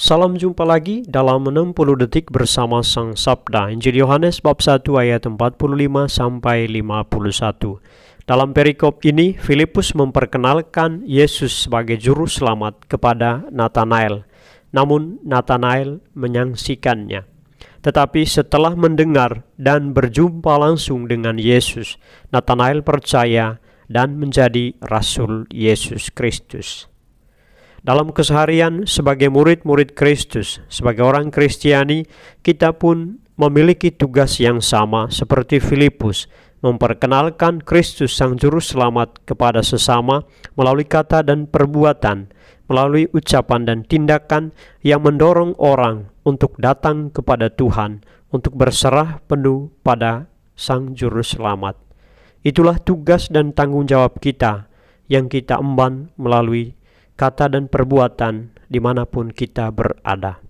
Salam jumpa lagi dalam 60 detik bersama Sang Sabda. Injil Yohanes bab 1 ayat 45 sampai 51. Dalam perikop ini, Filipus memperkenalkan Yesus sebagai juru selamat kepada Nathanael. Namun Nathanael menyangsikannya. Tetapi setelah mendengar dan berjumpa langsung dengan Yesus, Nathanael percaya dan menjadi rasul Yesus Kristus. Dalam keseharian sebagai murid-murid Kristus, sebagai orang Kristiani, kita pun memiliki tugas yang sama seperti Filipus, memperkenalkan Kristus Sang Juru Selamat kepada sesama melalui kata dan perbuatan, melalui ucapan dan tindakan yang mendorong orang untuk datang kepada Tuhan, untuk berserah penuh pada Sang Juru Selamat. Itulah tugas dan tanggung jawab kita yang kita emban melalui kata dan perbuatan dimanapun kita berada.